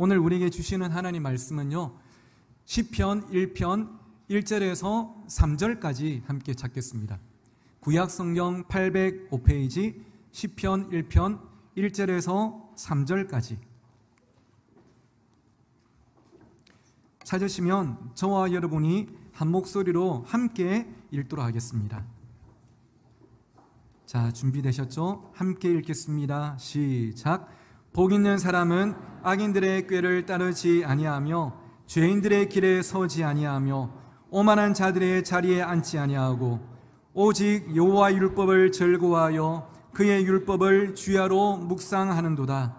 오늘 우리에게 주시는 하나님 말씀은요. 시편 1편 1절에서 3절까지 함께 찾겠습니다. 구약 성경 805페이지 시편 1편 1절에서 3절까지 찾으시면 저와 여러분이 한 목소리로 함께 읽도록 하겠습니다. 자, 준비되셨죠? 함께 읽겠습니다. 시작. 복 있는 사람은 악인들의 꾀를 따르지 아니하며 죄인들의 길에 서지 아니하며 오만한 자들의 자리에 앉지 아니하고 오직 여호와 율법을 즐거워하여 그의 율법을 주야로 묵상하는도다.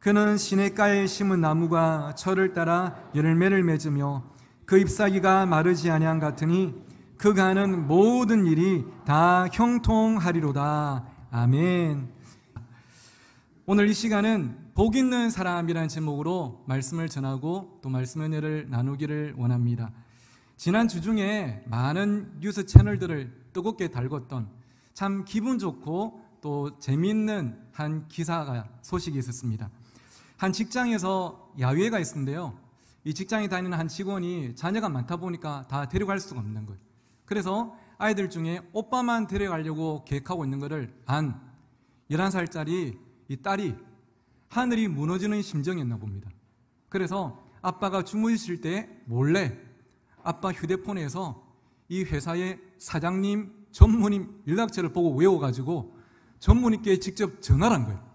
그는 시냇가에 심은 나무가 철을 따라 열매를 맺으며 그 잎사귀가 마르지 아니한 같으니 그가 하는 모든 일이 다 형통하리로다. 아멘. 오늘 이 시간은 복 있는 사람이라는 제목으로 말씀을 전하고 또 말씀 은혜를 나누기를 원합니다. 지난 주 중에 많은 뉴스 채널들을 뜨겁게 달궜던 참 기분 좋고 또 재미있는 한 기사가 소식이 있었습니다. 한 직장에서 야외가 있었는데요. 이 직장에 다니는 한 직원이 자녀가 많다 보니까 다 데려갈 수가 없는 거예요. 그래서 아이들 중에 오빠만 데려가려고 계획하고 있는 거를 안 11살짜리 이 딸이 하늘이 무너지는 심정이었나 봅니다. 그래서 아빠가 주무실 때 몰래 아빠 휴대폰에서 이 회사의 사장님, 전무님 연락처를 보고 외워가지고 전무님께 직접 전화를 한 거예요.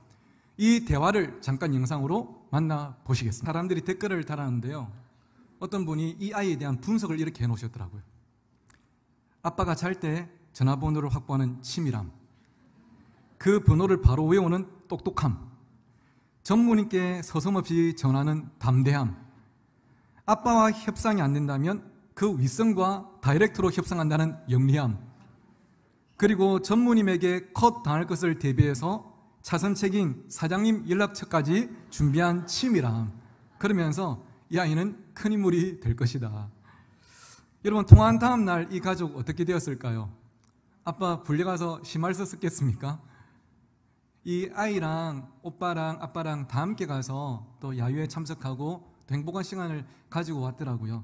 이 대화를 잠깐 영상으로 만나보시겠습니다. 사람들이 댓글을 달았는데요. 어떤 분이 이 아이에 대한 분석을 이렇게 해놓으셨더라고요. 아빠가 잘 때 전화번호를 확보하는 치밀함. 그 번호를 바로 외우는 똑똑함, 전문인께 서슴없이 전하는 담대함, 아빠와 협상이 안 된다면 그 윗선과 다이렉트로 협상한다는 영리함, 그리고 전무님에게 컷 당할 것을 대비해서 차선책인 사장님 연락처까지 준비한 치밀함. 그러면서 이 아이는 큰 인물이 될 것이다. 여러분, 통화한 다음 날 이 가족 어떻게 되었을까요? 아빠 불려가서 심할 수 썼겠습니까? 이 아이랑 오빠랑 아빠랑 다 함께 가서 또 야유회 참석하고 또 행복한 시간을 가지고 왔더라고요.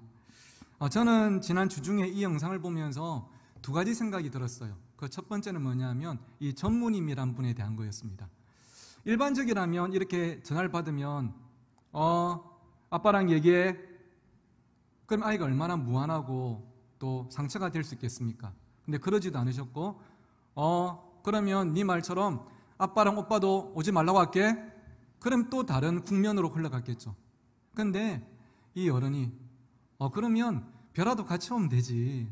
어, 저는 지난 주중에 이 영상을 보면서 두 가지 생각이 들었어요. 그 첫 번째는 뭐냐면 이 전무님이란 분에 대한 거였습니다. 일반적이라면 이렇게 전화를 받으면 어 아빠랑 얘기해. 그럼 아이가 얼마나 무안하고 또 상처가 될 수 있겠습니까? 근데 그러지도 않으셨고 어 그러면 네 말처럼 아빠랑 오빠도 오지 말라고 할게. 그럼 또 다른 국면으로 흘러갔겠죠. 근데 이 어른이, 어, 그러면 벼라도 같이 오면 되지.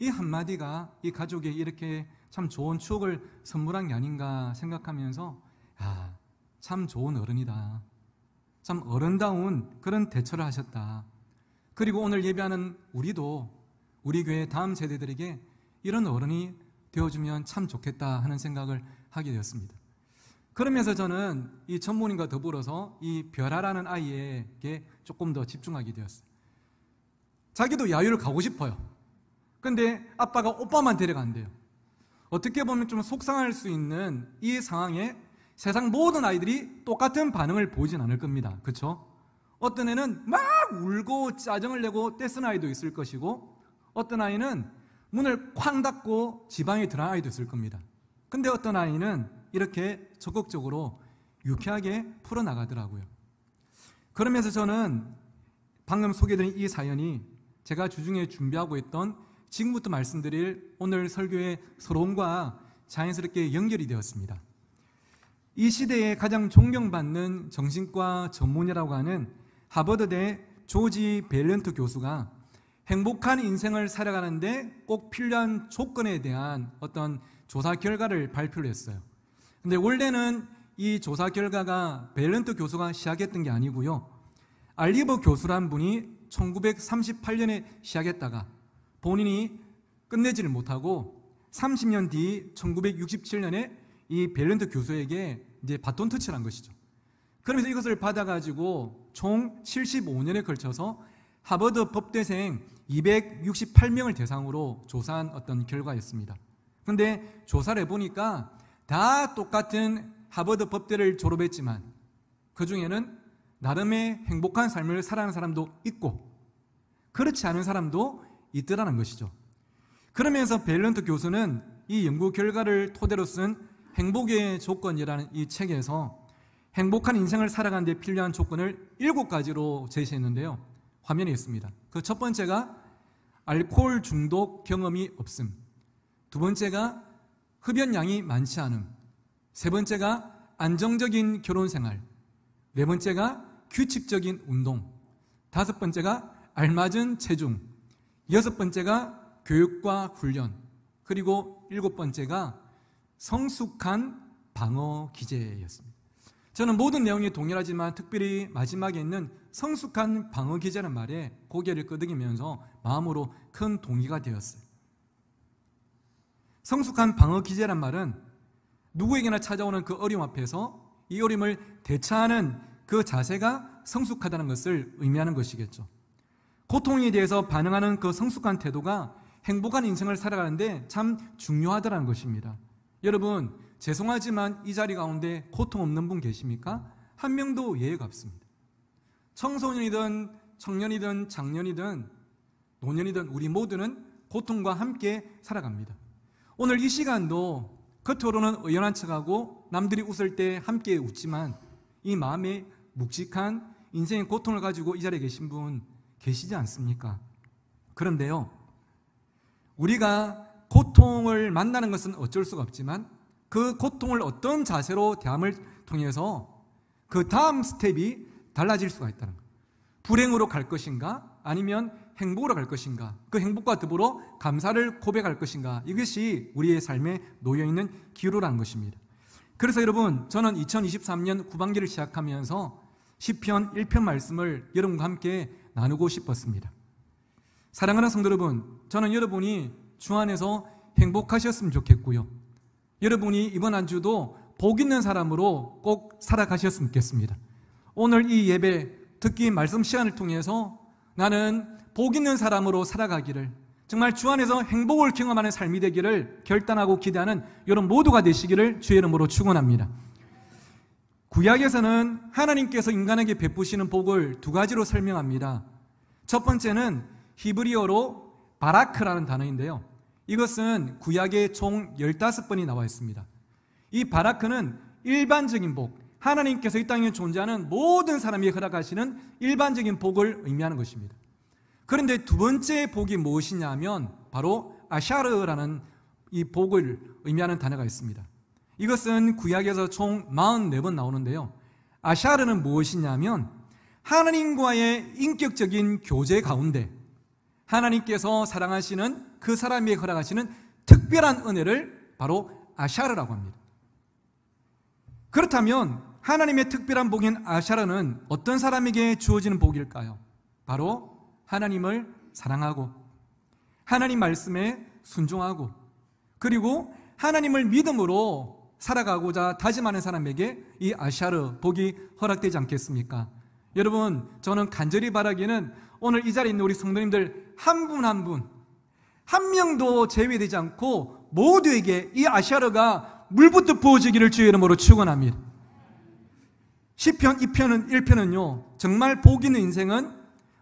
이 한마디가 이 가족에 이렇게 참 좋은 추억을 선물한 게 아닌가 생각하면서, 아, 참 좋은 어른이다. 참 어른다운 그런 대처를 하셨다. 그리고 오늘 예배하는 우리도 우리 교회 다음 세대들에게 이런 어른이 되어주면 참 좋겠다 하는 생각을 하게 되었습니다. 그러면서 저는 이천문인과 더불어서 이 별아라는 아이에게 조금 더 집중하게 되었어요. 자기도 야유를 가고 싶어요. 근데 아빠가 오빠만 데려간대요. 어떻게 보면 좀 속상할 수 있는 이 상황에 세상 모든 아이들이 똑같은 반응을 보이진 않을 겁니다. 그쵸 어떤 애는 막 울고 짜증을 내고 떼쓴 아이도 있을 것이고 어떤 아이는 문을 쾅 닫고 지방에 들어간 아이도 있을 겁니다. 근데 어떤 아이는 이렇게 적극적으로 유쾌하게 풀어나가더라고요. 그러면서 저는 방금 소개드린 이 사연이 제가 주중에 준비하고 있던 지금부터 말씀드릴 오늘 설교의 서론과 자연스럽게 연결이 되었습니다. 이 시대에 가장 존경받는 정신과 전문이라고 하는 하버드대 조지 벨런트 교수가 행복한 인생을 살아가는데 꼭 필요한 조건에 대한 어떤 조사 결과를 발표를 했어요. 근데 원래는 이 조사 결과가 벨런트 교수가 시작했던 게 아니고요. 알리버 교수란 분이 1938년에 시작했다가 본인이 끝내지를 못하고 30년 뒤 1967년에 이 벨런트 교수에게 이제 바톤 터치를 한 것이죠. 그러면서 이것을 받아가지고 총 75년에 걸쳐서 하버드 법대생 268명을 대상으로 조사한 어떤 결과였습니다. 근데 조사를 해보니까 다 똑같은 하버드 법대를 졸업했지만 그 중에는 나름의 행복한 삶을 살아가는 사람도 있고 그렇지 않은 사람도 있더라는 것이죠. 그러면서 벨런트 교수는 이 연구 결과를 토대로 쓴 행복의 조건이라는 이 책에서 행복한 인생을 살아가는 데 필요한 조건을 일곱 가지로 제시했는데요. 화면에 있습니다. 그 첫 번째가 알코올 중독 경험이 없음. 두 번째가 흡연 량이 많지 않음. 세 번째가 안정적인 결혼 생활. 네 번째가 규칙적인 운동. 다섯 번째가 알맞은 체중. 여섯 번째가 교육과 훈련. 그리고 일곱 번째가 성숙한 방어 기제였습니다. 저는 모든 내용이 동일하지만 특별히 마지막에 있는 성숙한 방어 기제라는 말에 고개를 끄덕이면서 마음으로 큰 동의가 되었어요. 성숙한 방어 기제란 말은 누구에게나 찾아오는 그 어려움 앞에서 이 어려움을 대처하는 그 자세가 성숙하다는 것을 의미하는 것이겠죠. 고통에 대해서 반응하는 그 성숙한 태도가 행복한 인생을 살아가는데 참 중요하다는 것입니다. 여러분, 죄송하지만 이 자리 가운데 고통 없는 분 계십니까? 한 명도 예외가 없습니다. 청소년이든 청년이든 장년이든 노년이든 우리 모두는 고통과 함께 살아갑니다. 오늘 이 시간도 겉으로는 의연한 척하고 남들이 웃을 때 함께 웃지만 이 마음에 묵직한 인생의 고통을 가지고 이 자리에 계신 분 계시지 않습니까? 그런데요, 우리가 고통을 만나는 것은 어쩔 수가 없지만 그 고통을 어떤 자세로 대함을 통해서 그 다음 스텝이 달라질 수가 있다는 거예요. 불행으로 갈 것인가? 아니면 행복으로 갈 것인가? 그 행복과 더불어 감사를 고백할 것인가? 이것이 우리의 삶에 놓여 있는 기로란 것입니다. 그래서 여러분, 저는 2023년 구반기를 시작하면서 시편 1편 말씀을 여러분과 함께 나누고 싶었습니다. 사랑하는 성도 여러분, 저는 여러분이 주 안에서 행복하셨으면 좋겠고요. 여러분이 이번 한 주도 복 있는 사람으로 꼭 살아가셨으면 좋겠습니다. 오늘 이 예배 듣기 말씀 시간을 통해서 나는 복 있는 사람으로 살아가기를 정말 주 안에서 행복을 경험하는 삶이 되기를 결단하고 기대하는 여러분 모두가 되시기를 주의 이름으로 축원합니다. 구약에서는 하나님께서 인간에게 베푸시는 복을 두 가지로 설명합니다. 첫 번째는 히브리어로 바라크라는 단어인데요. 이것은 구약의총 15번이 나와 있습니다. 이 바라크는 일반적인 복, 하나님께서 이 땅에 존재하는 모든 사람이 허락하시는 일반적인 복을 의미하는 것입니다. 그런데 두 번째 복이 무엇이냐면 바로 아샤르라는 이 복을 의미하는 단어가 있습니다. 이것은 구약에서 총 44번 나오는데요. 아샤르는 무엇이냐면 하나님과의 인격적인 교제 가운데 하나님께서 사랑하시는 그 사람에게 허락하시는 특별한 은혜를 바로 아샤르라고 합니다. 그렇다면 하나님의 특별한 복인 아샤르는 어떤 사람에게 주어지는 복일까요? 바로 하나님을 사랑하고 하나님 말씀에 순종하고 그리고 하나님을 믿음으로 살아가고자 다짐하는 사람에게 이 아샤르 복이 허락되지 않겠습니까? 여러분, 저는 간절히 바라기는 오늘 이 자리에 있는 우리 성도님들 한 분 한 분, 한 명도 제외되지 않고 모두에게 이 아샤르가 물부터 부어지기를 주의 이름으로 축원합니다. 시편 2편은 1편은요. 정말 복 있는 인생은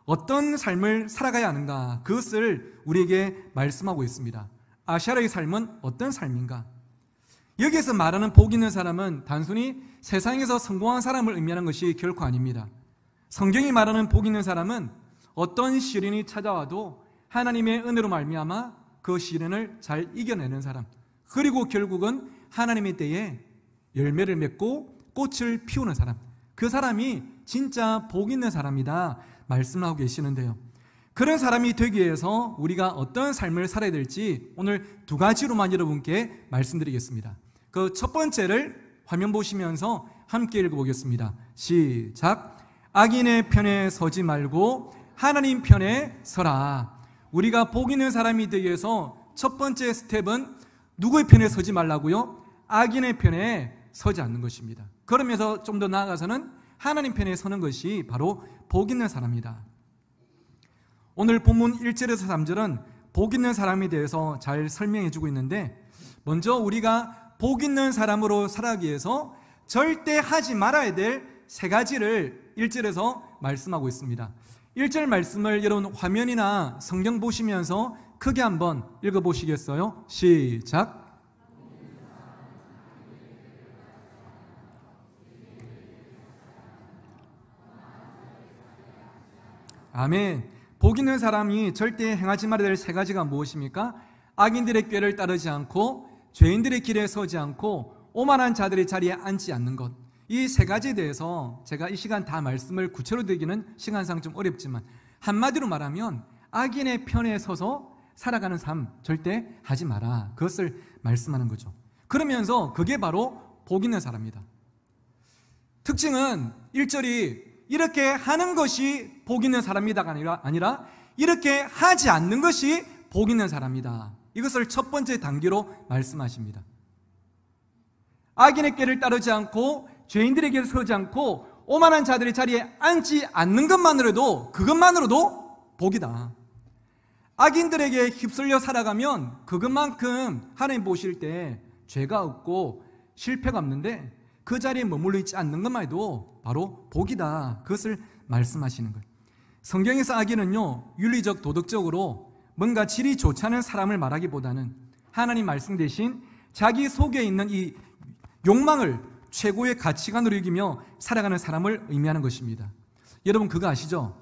어떤 삶을 살아가야 하는가 그것을 우리에게 말씀하고 있습니다. 아시아의 삶은 어떤 삶인가? 여기에서 말하는 복 있는 사람은 단순히 세상에서 성공한 사람을 의미하는 것이 결코 아닙니다. 성경이 말하는 복 있는 사람은 어떤 시련이 찾아와도 하나님의 은혜로 말미암아 그 시련을 잘 이겨내는 사람. 그리고 결국은 하나님의 때에 열매를 맺고 꽃을 피우는 사람. 그 사람이 진짜 복 있는 사람이다. 말씀하고 계시는데요. 그런 사람이 되기 위해서 우리가 어떤 삶을 살아야 될지 오늘 두 가지로만 여러분께 말씀드리겠습니다. 그 첫 번째를 화면 보시면서 함께 읽어보겠습니다. 시작. 악인의 편에 서지 말고 하나님 편에 서라. 우리가 복 있는 사람이 되기 위해서 첫 번째 스텝은 누구의 편에 서지 말라고요? 악인의 편에 서지 않는 것입니다. 그러면서 좀 더 나아가서는 하나님 편에 서는 것이 바로 복 있는 사람이다. 오늘 본문 1절에서 3절은 복 있는 사람에 대해서 잘 설명해 주고 있는데 먼저 우리가 복 있는 사람으로 살아가기 위해서 절대 하지 말아야 될 세 가지를 1절에서 말씀하고 있습니다. 1절 말씀을 여러분 화면이나 성경 보시면서 크게 한번 읽어 보시겠어요? 시작. 아멘. 복 있는 사람이 절대 행하지 말아야 될 세 가지가 무엇입니까? 악인들의 꾀를 따르지 않고 죄인들의 길에 서지 않고 오만한 자들의 자리에 앉지 않는 것. 이 세 가지에 대해서 제가 이 시간 다 말씀을 구체로 드리기는 시간상 좀 어렵지만 한마디로 말하면 악인의 편에 서서 살아가는 삶 절대 하지 마라. 그것을 말씀하는 거죠. 그러면서 그게 바로 복 있는 사람이다. 특징은 1절이 이렇게 하는 것이 복 있는 사람이다가 아니라, 아니라 이렇게 하지 않는 것이 복 있는 사람이다. 이것을 첫 번째 단계로 말씀하십니다. 악인의 깨를 따르지 않고 죄인들의 길을 서지 않고 오만한 자들의 자리에 앉지 않는 것만으로도 그것만으로도 복이다. 악인들에게 휩쓸려 살아가면 그것만큼 하나님 보실 때 죄가 없고 실패가 없는데 그 자리에 머물러 있지 않는 것만 해도 바로 복이다. 그것을 말씀하시는 거예요. 성경에서 악인은요, 윤리적, 도덕적으로 뭔가 질이 좋지 않은 사람을 말하기보다는 하나님 말씀 대신 자기 속에 있는 이 욕망을 최고의 가치관으로 이기며 살아가는 사람을 의미하는 것입니다. 여러분, 그거 아시죠?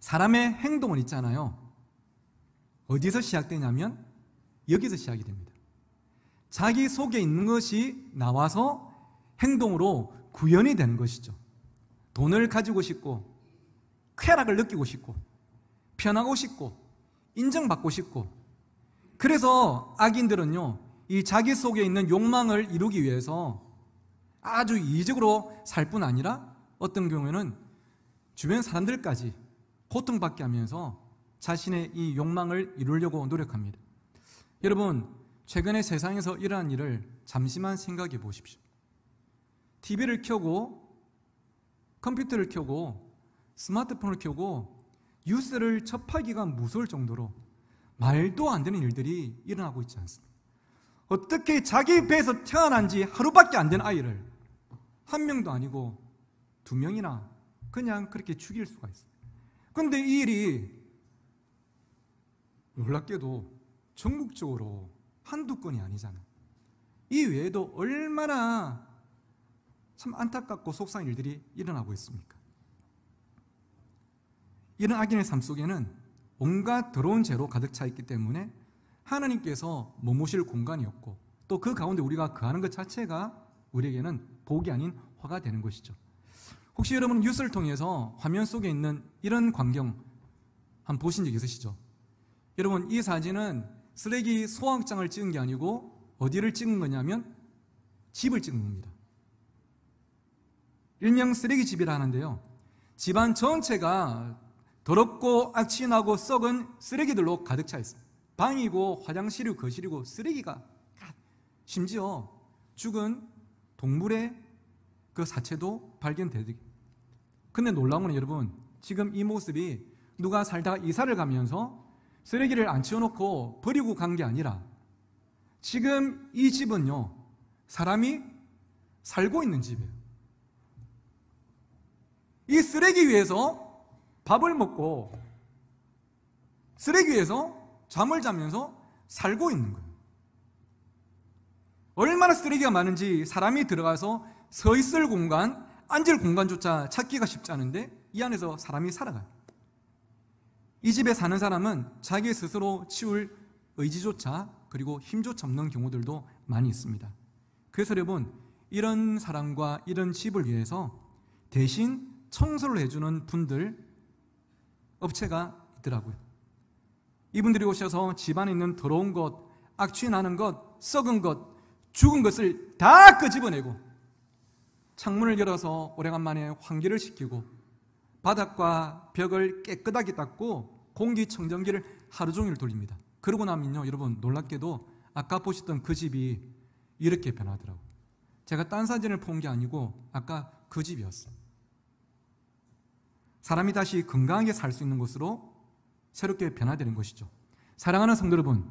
사람의 행동은 있잖아요. 어디서 시작되냐면 여기서 시작이 됩니다. 자기 속에 있는 것이 나와서 행동으로 구현이 되는 것이죠. 돈을 가지고 싶고, 쾌락을 느끼고 싶고, 편하고 싶고, 인정받고 싶고. 그래서 악인들은요, 이 자기 속에 있는 욕망을 이루기 위해서 아주 이익적으로 살 뿐 아니라 어떤 경우에는 주변 사람들까지 고통받게 하면서 자신의 이 욕망을 이루려고 노력합니다. 여러분, 최근에 세상에서 이러한 일을 잠시만 생각해 보십시오. TV를 켜고 컴퓨터를 켜고 스마트폰을 켜고 뉴스를 접하기가 무서울 정도로 말도 안 되는 일들이 일어나고 있지 않습니까? 어떻게 자기 배에서 태어난 지 하루밖에 안 된 아이를 한 명도 아니고 두 명이나 그냥 그렇게 죽일 수가 있어요. 런데이 일이 놀랍게도 전국적으로 한두 건이 아니잖아요. 이 외에도 얼마나 참 안타깝고 속상한 일들이 일어나고 있습니까 이런 악인의 삶 속에는 온갖 더러운 죄로 가득 차 있기 때문에 하나님께서 머무실 공간이 없고 또 그 가운데 우리가 거하는 것 자체가 우리에게는 복이 아닌 화가 되는 것이죠. 혹시 여러분 뉴스를 통해서 화면 속에 있는 이런 광경 한번 보신 적 있으시죠? 여러분 이 사진은 쓰레기 소각장을 찍은 게 아니고 어디를 찍은 거냐면 집을 찍은 겁니다. 일명 쓰레기집이라는데요. 집안 전체가 더럽고 악취나고 썩은 쓰레기들로 가득 차 있습니다. 방이고 화장실이고 거실이고 쓰레기가 심지어 죽은 동물의 그 사체도 발견되기. 근데 놀라운 건 여러분, 지금 이 모습이 누가 살다가 이사를 가면서 쓰레기를 안 치워놓고 버리고 간 게 아니라 지금 이 집은요, 사람이 살고 있는 집이에요. 이 쓰레기 위에서 밥을 먹고 쓰레기 위에서 잠을 자면서 살고 있는 거예요. 얼마나 쓰레기가 많은지 사람이 들어가서 서 있을 공간, 앉을 공간조차 찾기가 쉽지 않은데 이 안에서 사람이 살아가요. 이 집에 사는 사람은 자기 스스로 치울 의지조차 그리고 힘조차 없는 경우들도 많이 있습니다. 그래서 여러분 이런 사람과 이런 집을 위해서 대신 청소를 해주는 분들 업체가 있더라고요. 이분들이 오셔서 집안에 있는 더러운 것, 악취나는 것, 썩은 것, 죽은 것을 다 끄집어내고 창문을 열어서 오래간만에 환기를 시키고 바닥과 벽을 깨끗하게 닦고 공기청정기를 하루 종일 돌립니다. 그러고 나면요, 여러분 놀랍게도 아까 보셨던 그 집이 이렇게 변하더라고요. 제가 딴 사진을 본 게 아니고 아까 그 집이었어요. 사람이 다시 건강하게 살 수 있는 곳으로 새롭게 변화되는 것이죠. 사랑하는 성도 여러분,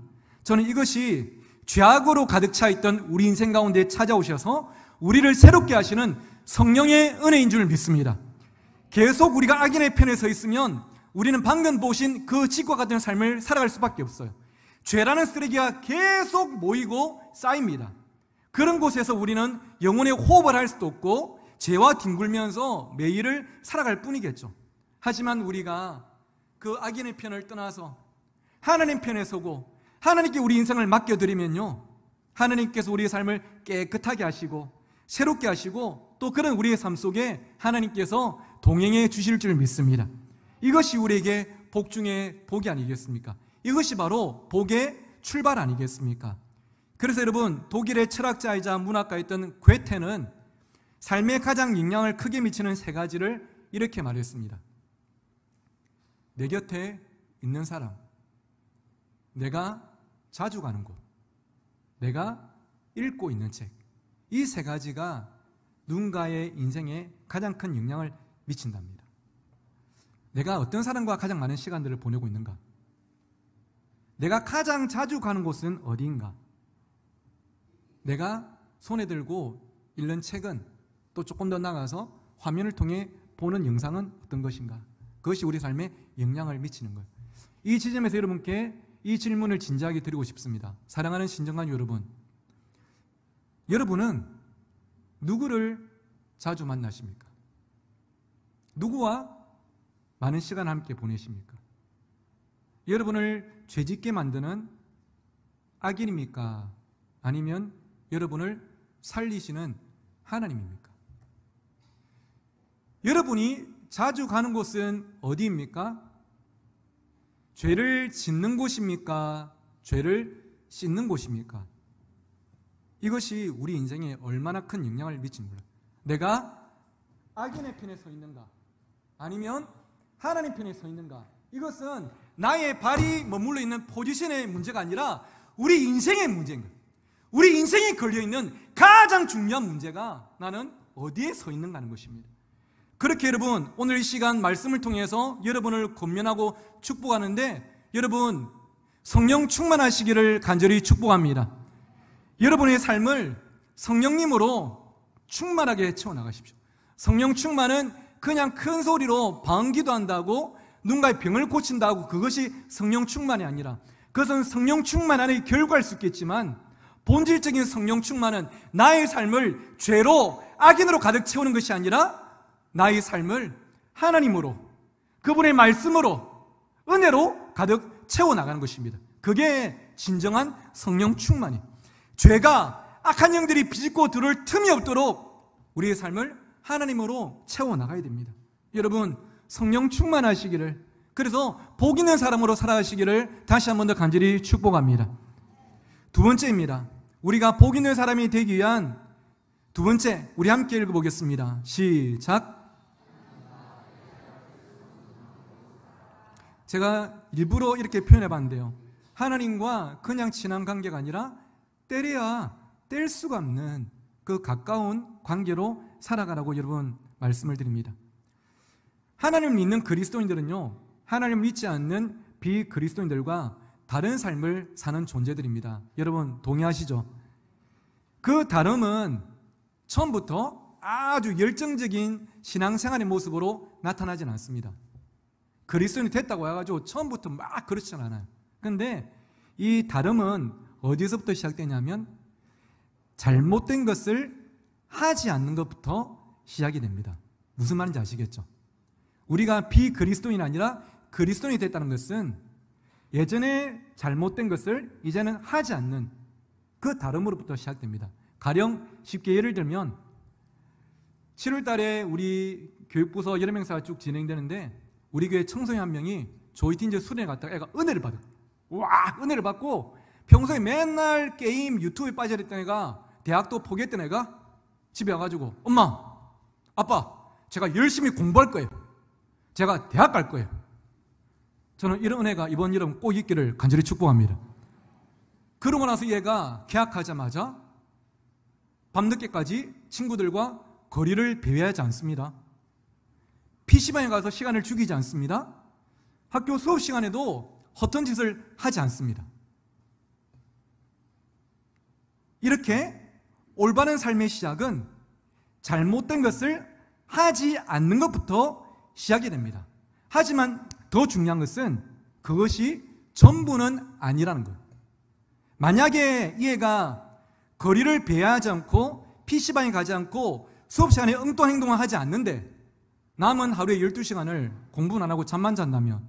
저는 이것이 죄악으로 가득 차 있던 우리 인생 가운데 찾아오셔서 우리를 새롭게 하시는 성령의 은혜인 줄 믿습니다. 계속 우리가 악인의 편에 서 있으면 우리는 방금 보신 그 직과 같은 삶을 살아갈 수밖에 없어요. 죄라는 쓰레기가 계속 모이고 쌓입니다. 그런 곳에서 우리는 영혼의 호흡을 할 수도 없고 죄와 뒹굴면서 매일을 살아갈 뿐이겠죠. 하지만 우리가 그 악인의 편을 떠나서 하나님 편에 서고 하나님께 우리 인생을 맡겨드리면요. 하나님께서 우리의 삶을 깨끗하게 하시고 새롭게 하시고 또 그런 우리의 삶 속에 하나님께서 동행해 주실 줄 믿습니다. 이것이 우리에게 복 중에 복이 아니겠습니까? 이것이 바로 복의 출발 아니겠습니까? 그래서 여러분 독일의 철학자이자 문학가였던 괴테는 삶에 가장 영향을 크게 미치는 세 가지를 이렇게 말했습니다. 내 곁에 있는 사람, 내가 자주 가는 곳, 내가 읽고 있는 책, 이 세 가지가 누군가의 인생에 가장 큰 영향을 미친답니다. 내가 어떤 사람과 가장 많은 시간들을 보내고 있는가? 내가 가장 자주 가는 곳은 어디인가? 내가 손에 들고 읽는 책은 또 조금 더 나가서 화면을 통해 보는 영상은 어떤 것인가? 그것이 우리 삶에 영향을 미치는 거예요. 이 지점에서 여러분께 이 질문을 진지하게 드리고 싶습니다. 사랑하는 신정관 여러분, 여러분은 누구를 자주 만나십니까? 누구와 많은 시간 함께 보내십니까? 여러분을 죄짓게 만드는 악인입니까? 아니면 여러분을 살리시는 하나님입니까? 여러분이 자주 가는 곳은 어디입니까? 죄를 짓는 곳입니까? 죄를 씻는 곳입니까? 이것이 우리 인생에 얼마나 큰 영향을 미치 몰라. 내가 악인의 편에 서 있는가? 아니면 하나님 편에 서 있는가? 이것은 나의 발이 머물러 있는 포지션의 문제가 아니라 우리 인생의 문제인 거예 우리 인생에 걸려 있는 가장 중요한 문제가 나는 어디에 서 있는가 하는 것입니다. 그렇게 여러분 오늘 이 시간 말씀을 통해서 여러분을 권면하고 축복하는데 여러분 성령 충만하시기를 간절히 축복합니다. 여러분의 삶을 성령님으로 충만하게 채워나가십시오. 성령 충만은 그냥 큰 소리로 방 기도한다고 눈가에 병을 고친다고 그것이 성령 충만이 아니라 그것은 성령 충만 안의 결과일 수 있겠지만 본질적인 성령 충만은 나의 삶을 죄로 악인으로 가득 채우는 것이 아니라 나의 삶을 하나님으로 그분의 말씀으로 은혜로 가득 채워 나가는 것입니다. 그게 진정한 성령 충만이. 죄가 악한 영들이 비집고 들어 틈이 없도록 우리의 삶을 하나님으로 채워 나가야 됩니다. 여러분 성령 충만하시기를 그래서 복 있는 사람으로 살아가시기를 다시 한 번 더 간절히 축복합니다. 두 번째입니다. 우리가 복 있는 사람이 되기 위한 두 번째 우리 함께 읽어보겠습니다. 시작. 제가 일부러 이렇게 표현해 봤는데요. 하나님과 그냥 친한 관계가 아니라 때려야 뗄 수가 없는 그 가까운 관계로 살아가라고 여러분 말씀을 드립니다. 하나님을 믿는 그리스도인들은요, 하나님을 믿지 않는 비그리스도인들과 다른 삶을 사는 존재들입니다. 여러분 동의하시죠? 그 다름은 처음부터 아주 열정적인 신앙생활의 모습으로 나타나진 않습니다. 그리스도인이 됐다고 해가지고 처음부터 막 그렇진 않아요. 근데 이 다름은 어디서부터 시작되냐면 잘못된 것을 하지 않는 것부터 시작이 됩니다. 무슨 말인지 아시겠죠? 우리가 비그리스도인이 아니라 그리스도인이 됐다는 것은 예전에 잘못된 것을 이제는 하지 않는 그 다름으로부터 시작됩니다. 가령 쉽게 예를 들면 7월 달에 우리 교육부서 여름행사가 쭉 진행되는데 우리 교회 청소년 한 명이 조이틴제 수련회 갔다가 애가 은혜를 받아. 와, 아, 은혜를 받고 평소에 맨날 게임 유튜브에 빠져있던 애가 대학도 포기했던 애가 집에 와가지고 엄마, 아빠, 제가 열심히 공부할 거예요. 제가 대학 갈 거예요. 저는 이런 은혜가 이번 여름 꼭 있기를 간절히 축복합니다. 그러고 나서 얘가 계약하자마자 밤늦게까지 친구들과 거리를 배회하지 않습니다. PC방에 가서 시간을 죽이지 않습니다. 학교 수업 시간에도 헛된 짓을 하지 않습니다. 이렇게 올바른 삶의 시작은 잘못된 것을 하지 않는 것부터 시작이 됩니다. 하지만 더 중요한 것은 그것이 전부는 아니라는 거예요. 만약에 얘가 거리를 배회하지 않고 PC방에 가지 않고 수업 시간에 엉뚱한 행동을 하지 않는데 남은 하루에 12시간을 공부는 안 하고 잠만 잔다면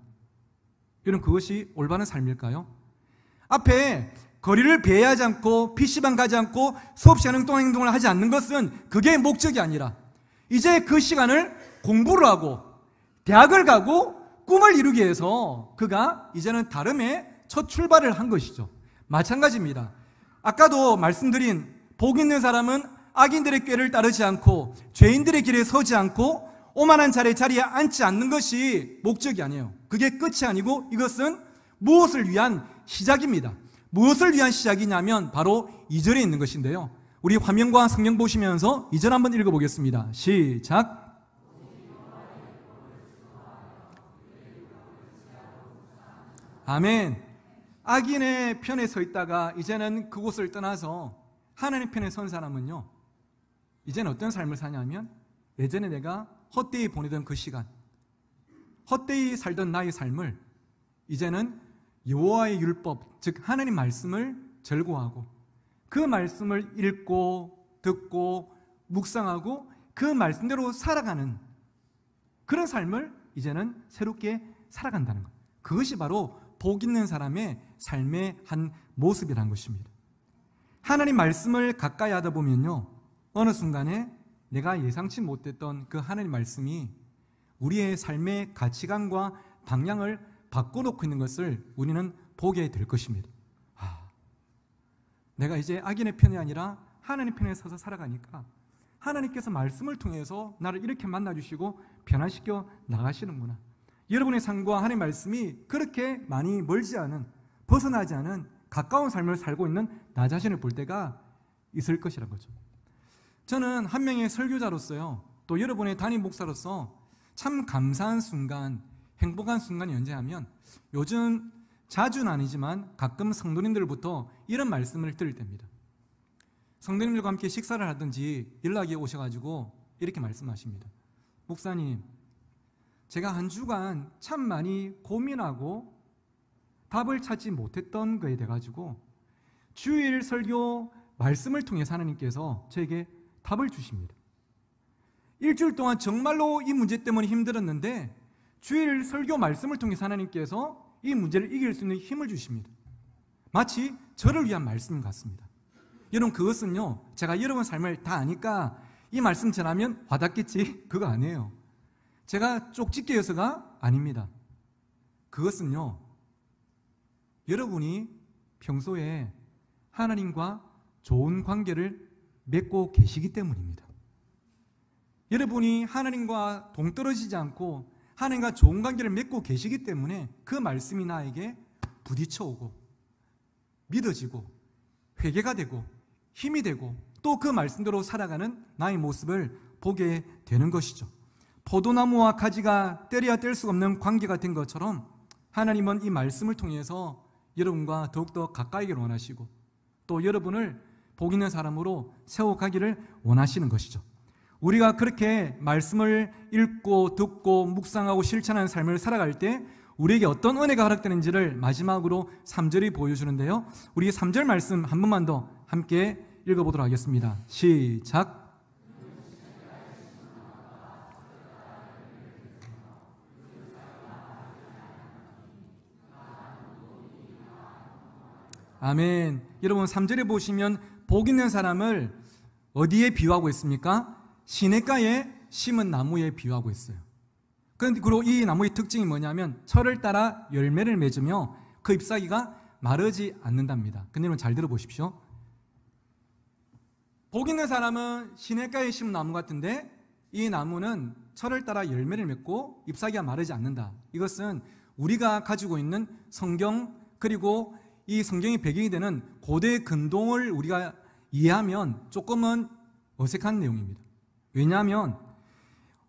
이런 그것이 올바른 삶일까요? 앞에 거리를 배회하지 않고 PC방 가지 않고 수업 시간 동 행동을 하지 않는 것은 그게 목적이 아니라 이제 그 시간을 공부를 하고 대학을 가고 꿈을 이루기 위해서 그가 이제는 다름의 첫 출발을 한 것이죠. 마찬가지입니다. 아까도 말씀드린 복 있는 사람은 악인들의 꾀를 따르지 않고 죄인들의 길에 서지 않고 오만한 자리 에 자리에 앉지 않는 것이 목적이 아니에요. 그게 끝이 아니고 이것은 무엇을 위한 시작입니다. 무엇을 위한 시작이냐면 바로 2절에 있는 것인데요. 우리 화면과 성경 보시면서 2절 한번 읽어보겠습니다. 시작. 아멘. 악인의 편에 서 있다가 이제는 그곳을 떠나서 하나님 편에 선 사람은요, 이제는 어떤 삶을 사냐면 예전에 내가 헛되이 보내던 그 시간, 헛되이 살던 나의 삶을 이제는 여호와의 율법, 즉 하나님 말씀을 절구하고그 말씀을 읽고 듣고 묵상하고 그 말씀대로 살아가는 그런 삶을 이제는 새롭게 살아간다는 것. 그것이 바로 복 있는 사람의 삶의 한 모습이란 것입니다. 하나님 말씀을 가까이 하다 보면요. 어느 순간에 내가 예상치 못했던 그 하나님 말씀이 우리의 삶의 가치관과 방향을 바꿔놓고 있는 것을 우리는 보게 될 것입니다. 아, 내가 이제 악인의 편이 아니라 하나님 편에 서서 살아가니까 하나님께서 말씀을 통해서 나를 이렇게 만나주시고 변화시켜 나가시는구나. 여러분의 삶과 하나님 말씀이 그렇게 많이 멀지 않은 벗어나지 않은 가까운 삶을 살고 있는 나 자신을 볼 때가 있을 것이라는 거죠. 저는 한 명의 설교자로서요, 또 여러분의 담임 목사로서 참 감사한 순간, 행복한 순간이 언제냐면 요즘 자주는 아니지만 가끔 성도님들부터 이런 말씀을 들을 때입니다. 성도님들과 함께 식사를 하든지 연락이 오셔가지고 이렇게 말씀하십니다. 목사님, 제가 한 주간 참 많이 고민하고 답을 찾지 못했던 거에 대해 가지고 주일 설교 말씀을 통해 하나님께서 저에게 답을 주십니다. 일주일 동안 정말로 이 문제 때문에 힘들었는데 주일 설교 말씀을 통해 하나님께서 이 문제를 이길 수 있는 힘을 주십니다. 마치 저를 위한 말씀 같습니다. 여러분 그것은요 제가 여러분 삶을 다 아니까 이 말씀 전하면 와닿겠지 그거 아니에요. 제가 쪽집게여서가 아닙니다. 그것은요 여러분이 평소에 하나님과 좋은 관계를 맺고 계시기 때문입니다. 여러분이 하나님과 동떨어지지 않고 하나님과 좋은 관계를 맺고 계시기 때문에 그 말씀이 나에게 부딪혀오고 믿어지고 회개가 되고 힘이 되고 또 그 말씀대로 살아가는 나의 모습을 보게 되는 것이죠. 포도나무와 가지가 때려야 뗄수 없는 관계가 된 것처럼 하나님은 이 말씀을 통해서 여러분과 더욱더 가까이 원하시고 또 여러분을 복 있는 사람으로 세워가기를 원하시는 것이죠. 우리가 그렇게 말씀을 읽고 듣고 묵상하고 실천하는 삶을 살아갈 때 우리에게 어떤 은혜가 허락되는지를 마지막으로 3절이 보여주는데요. 우리 3절 말씀 한 번만 더 함께 읽어보도록 하겠습니다. 시작. 아멘. 여러분 3절에 보시면 복 있는 사람을 어디에 비유하고 있습니까? 시냇가에 심은 나무에 비유하고 있어요. 그런데 그리고 이 나무의 특징이 뭐냐면 철을 따라 열매를 맺으며 그 잎사귀가 마르지 않는답니다. 근러분잘 그 들어보십시오. 복 있는 사람은 시냇가에 심은 나무 같은데 이 나무는 철을 따라 열매를 맺고 잎사귀가 마르지 않는다. 이것은 우리가 가지고 있는 성경 그리고 이 성경이 배경이 되는 고대 근동을 우리가 이해하면 조금은 어색한 내용입니다. 왜냐하면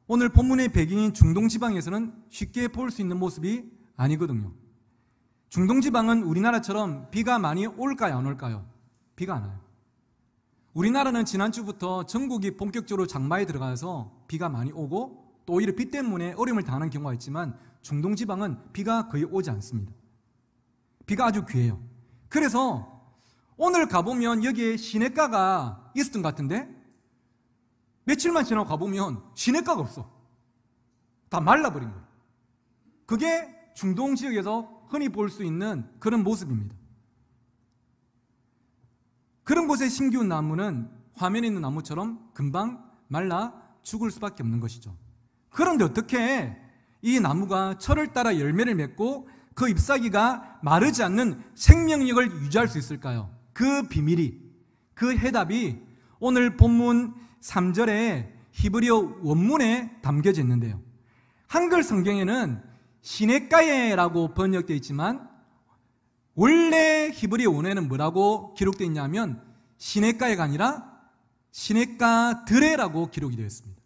오늘 본문의 배경인 중동 지방에서는 쉽게 볼 수 있는 모습이 아니거든요. 중동 지방은 우리나라처럼 비가 많이 올까요, 안 올까요? 비가 안 와요. 우리나라는 지난주부터 전국이 본격적으로 장마에 들어가서 비가 많이 오고 또 오히려 비 때문에 어려움을 당하는 경우가 있지만 중동 지방은 비가 거의 오지 않습니다. 비가 아주 귀해요. 그래서 오늘 가보면 여기에 시냇가가 있었던 것 같은데 며칠만 지나고 가보면 시냇가가 없어. 다 말라버린 거예요. 그게 중동 지역에서 흔히 볼 수 있는 그런 모습입니다. 그런 곳에 심기운 나무는 화면에 있는 나무처럼 금방 말라 죽을 수밖에 없는 것이죠. 그런데 어떻게 이 나무가 철을 따라 열매를 맺고 그 잎사귀가 마르지 않는 생명력을 유지할 수 있을까요? 그 비밀이, 그 해답이 오늘 본문 3절에 히브리어 원문에 담겨져 있는데요. 한글 성경에는 시냇가에라고 번역되어 있지만 원래 히브리어 원에는 뭐라고 기록되어 있냐면 시냇가에가 아니라 시냇가드레라고 기록이 되어 있습니다.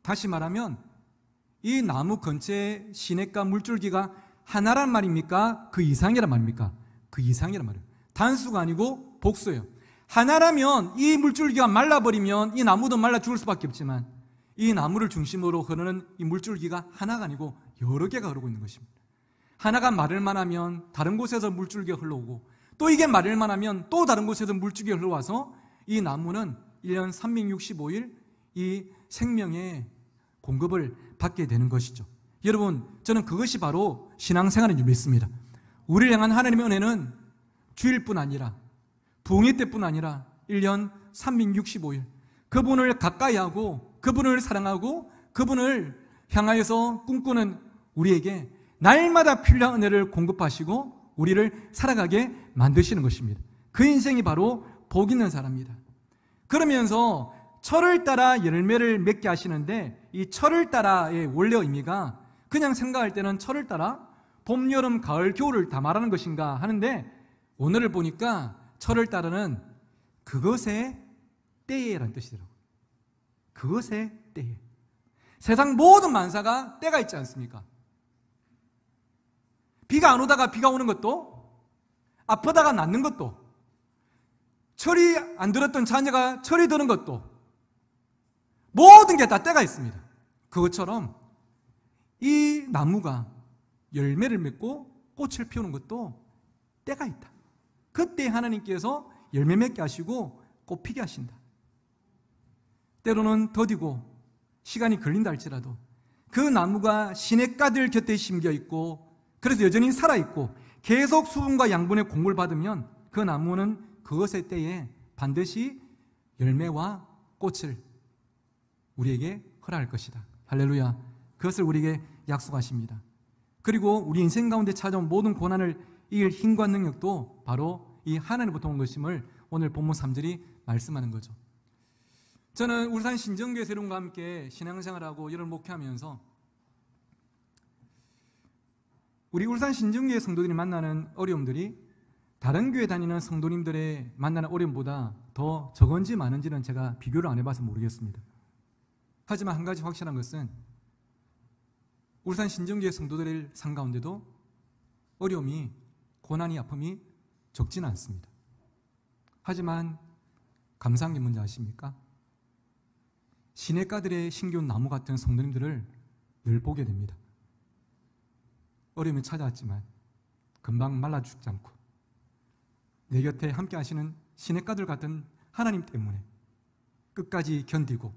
다시 말하면 이 나무 근처에 시냇가 물줄기가 하나란 말입니까? 그 이상이란 말입니까? 그 이상이란 말이에요. 단수가 아니고 복수예요. 하나라면 이 물줄기가 말라버리면 이 나무도 말라 죽을 수밖에 없지만 이 나무를 중심으로 흐르는 이 물줄기가 하나가 아니고 여러 개가 흐르고 있는 것입니다. 하나가 마를만 하면 다른 곳에서 물줄기가 흘러오고 또 이게 마를만 하면 또 다른 곳에서 물줄기가 흘러와서 이 나무는 1년 365일 이 생명의 공급을 받게 되는 것이죠. 여러분, 저는 그것이 바로 신앙생활인 줄 믿습니다. 우리를 향한 하나님의 은혜는 주일뿐 아니라 부흥회 때뿐 아니라 1년 365일 그분을 가까이 하고 그분을 사랑하고 그분을 향하여서 꿈꾸는 우리에게 날마다 필요한 은혜를 공급하시고 우리를 살아가게 만드시는 것입니다. 그 인생이 바로 복 있는 사람입니다. 그러면서 철을 따라 열매를 맺게 하시는데 이 철을 따라의 원래 의미가 그냥 생각할 때는 철을 따라 봄, 여름, 가을, 겨울을 다 말하는 것인가 하는데 오늘을 보니까 철을 따르는 그것의 때에라는 뜻이더라고요. 그것의 때 세상 모든 만사가 때가 있지 않습니까? 비가 안 오다가 비가 오는 것도 아프다가 낫는 것도 철이 안 들었던 자녀가 철이 드는 것도 모든 게 다 때가 있습니다. 그것처럼 이 나무가 열매를 맺고 꽃을 피우는 것도 때가 있다. 그때 하나님께서 열매 맺게 하시고 꽃 피게 하신다. 때로는 더디고 시간이 걸린다 할지라도 그 나무가 시냇가들 곁에 심겨 있고 그래서 여전히 살아 있고 계속 수분과 양분의 공급을 받으면 그 나무는 그것의 때에 반드시 열매와 꽃을 우리에게 허락할 것이다. 할렐루야. 그것을 우리에게 약속하십니다. 그리고 우리 인생 가운데 찾아온 모든 고난을 이길 힘과 능력도 바로 이 하나님부터 온 것임을 오늘 본문 3절이 말씀하는 거죠. 저는 울산 신정교회 세론과 함께 신앙생활하고 이런 목회하면서 우리 울산 신정교회 성도들이 만나는 어려움들이 다른 교회 다니는 성도님들의 만나는 어려움보다 더 적은지 많은지는 제가 비교를 안 해봐서 모르겠습니다. 하지만 한 가지 확실한 것은 울산 신정교회 성도들의 삶 가운데도 어려움이 고난이 아픔이 적지는 않습니다. 하지만 감사한 게 뭔지 아십니까? 시내가들의 신기운 나무 같은 성도님들을 늘 보게 됩니다. 어려움이 찾아왔지만 금방 말라 죽지 않고 내 곁에 함께 하시는 시내가들 같은 하나님 때문에 끝까지 견디고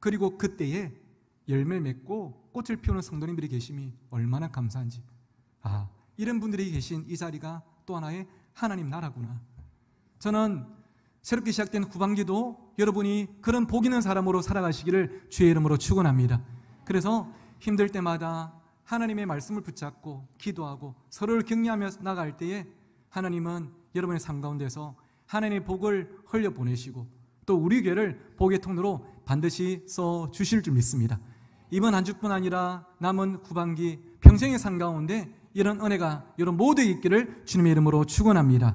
그리고 그때에 열매 맺고 꽃을 피우는 성도님들이 계심이 얼마나 감사한지. 아, 이런 분들이 계신 이 자리가 또 하나의 하나님 나라구나. 저는 새롭게 시작된 후반기도 여러분이 그런 복 있는 사람으로 살아가시기를 주의 이름으로 축원합니다. 그래서 힘들 때마다 하나님의 말씀을 붙잡고 기도하고 서로를 격려하며 나갈 때에 하나님은 여러분의 삶 가운데서 하나님의 복을 흘려 보내시고 또 우리 교회를 복의 통로로 반드시 써 주실 줄 믿습니다. 이번 한 주뿐 아니라 남은 후반기 평생의 삶 가운데 이런 은혜가 여러분 모두에 있기를 주님의 이름으로 축원합니다.